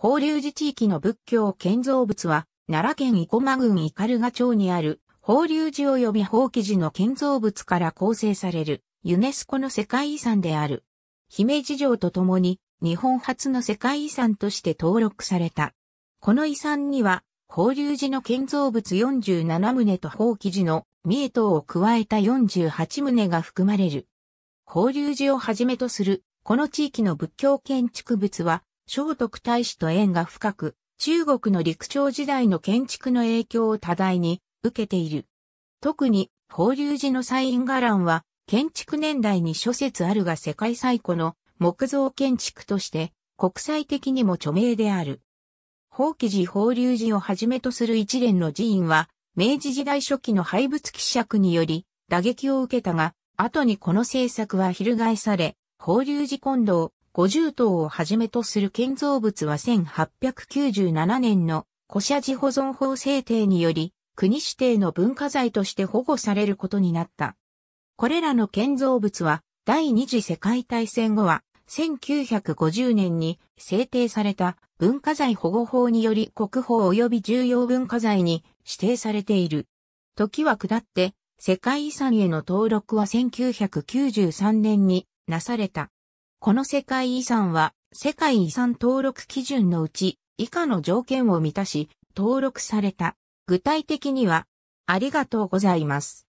法隆寺地域の仏教建造物は、奈良県生駒郡斑鳩町にある、法隆寺及び法規寺の建造物から構成される、ユネスコの世界遺産である。姫路城とともに、日本初の世界遺産として登録された。この遺産には、法隆寺の建造物47棟と法規寺の三重塔を加えた48棟が含まれる。法隆寺をはじめとする、この地域の仏教建築物は、聖徳太子と縁が深く、中国の陸朝時代の建築の影響を多大に受けている。特に、法隆寺の西院伽藍は、建築年代に諸説あるが世界最古の木造建築として国際的にも著名である。法規寺法隆寺をはじめとする一連の寺院は、明治時代初期の廃仏希釈により打撃を受けたが、後にこの政策は翻され、法隆寺近道、50塔をはじめとする建造物は1897年の古社寺保存法制定により、国指定の文化財として保護されることになった。これらの建造物は、第二次世界大戦後は、1950年に制定された文化財保護法により国宝及び重要文化財に指定されている。時は下って、世界遺産への登録は1993年になされた。この世界遺産は、世界遺産登録基準のうち、以下の条件を満たし、登録された。具体的には、ありがとうございます。